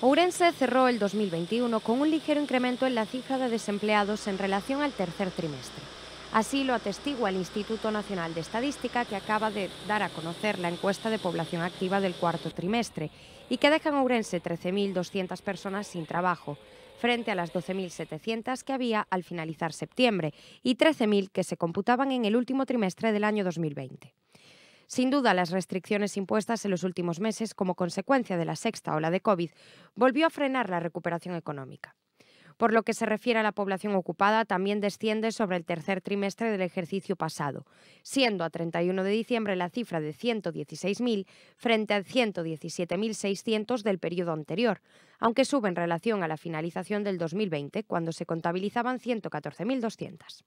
Ourense cerró el 2021 con un ligero incremento en la cifra de desempleados en relación al tercer trimestre. Así lo atestigua el Instituto Nacional de Estadística, que acaba de dar a conocer la encuesta de población activa del cuarto trimestre y que deja en Ourense 13.200 personas sin trabajo, frente a las 12.700 que había al finalizar septiembre y 13.000 que se computaban en el último trimestre del año 2020. Sin duda, las restricciones impuestas en los últimos meses como consecuencia de la sexta ola de COVID volvió a frenar la recuperación económica. Por lo que se refiere a la población ocupada, también desciende sobre el tercer trimestre del ejercicio pasado, siendo a 31 de diciembre la cifra de 116.000 frente a 117.600 del periodo anterior, aunque sube en relación a la finalización del 2020, cuando se contabilizaban 114.200.